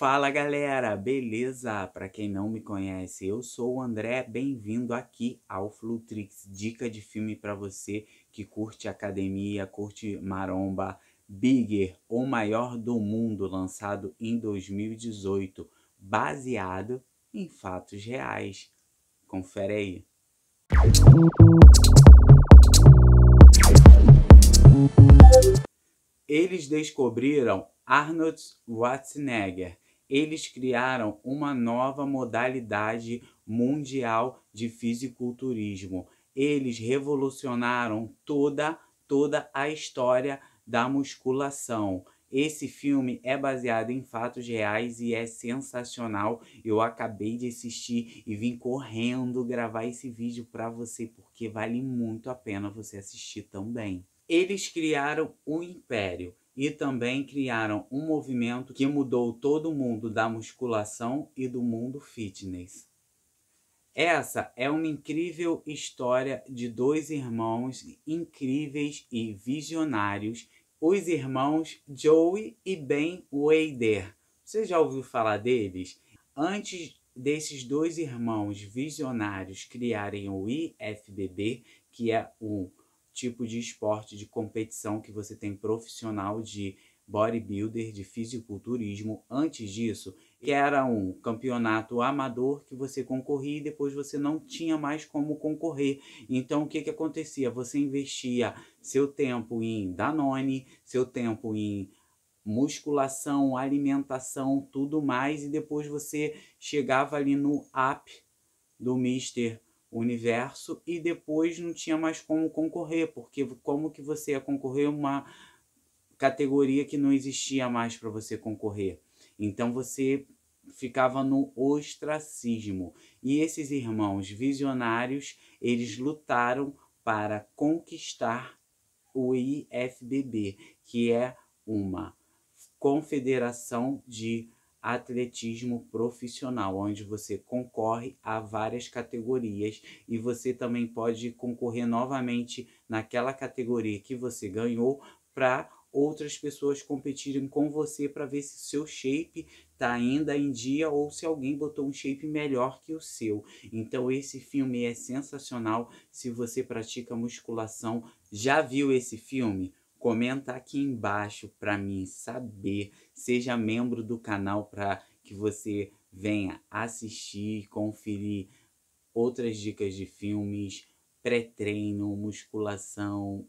Fala galera, beleza? Para quem não me conhece, eu sou o André, bem-vindo aqui ao Flutrix, dica de filme para você que curte academia, curte maromba, Bigger, o maior do mundo, lançado em 2018, baseado em fatos reais. Confere aí. Eles descobriram Arnold Schwarzenegger eles criaram uma nova modalidade mundial de fisiculturismo. Eles revolucionaram toda, toda a história da musculação. Esse filme é baseado em fatos reais e é sensacional. Eu acabei de assistir e vim correndo gravar esse vídeo para você porque vale muito a pena você assistir também. Eles criaram um império e também criaram um movimento que mudou todo o mundo da musculação e do mundo fitness. Essa é uma incrível história de dois irmãos incríveis e visionários, os irmãos Joey e Ben Wader. Você já ouviu falar deles? Antes desses dois irmãos visionários criarem o IFBB, que é o tipo de esporte de competição que você tem profissional de bodybuilder, de fisiculturismo. Antes disso, era um campeonato amador que você concorria e depois você não tinha mais como concorrer. Então, o que, que acontecia? Você investia seu tempo em Danone, seu tempo em musculação, alimentação, tudo mais, e depois você chegava ali no app do Mister universo e depois não tinha mais como concorrer, porque como que você ia concorrer uma categoria que não existia mais para você concorrer? Então você ficava no ostracismo. E esses irmãos visionários, eles lutaram para conquistar o IFBB, que é uma confederação de atletismo profissional, onde você concorre a várias categorias e você também pode concorrer novamente naquela categoria que você ganhou para outras pessoas competirem com você para ver se seu shape tá ainda em dia ou se alguém botou um shape melhor que o seu. Então esse filme é sensacional. Se você pratica musculação, já viu esse filme? Comenta aqui embaixo para mim saber. Seja membro do canal para que você venha assistir, conferir outras dicas de filmes, pré-treino, musculação,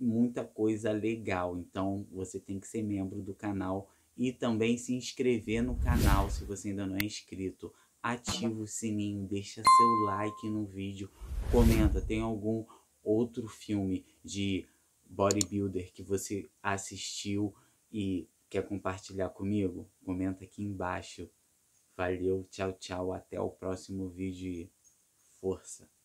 muita coisa legal. Então você tem que ser membro do canal e também se inscrever no canal se você ainda não é inscrito. Ativa o sininho, deixa seu like no vídeo, comenta, tem algum outro filme de bodybuilder que você assistiu e quer compartilhar comigo? Comenta aqui embaixo. Valeu, tchau, tchau. Até o próximo vídeo e força!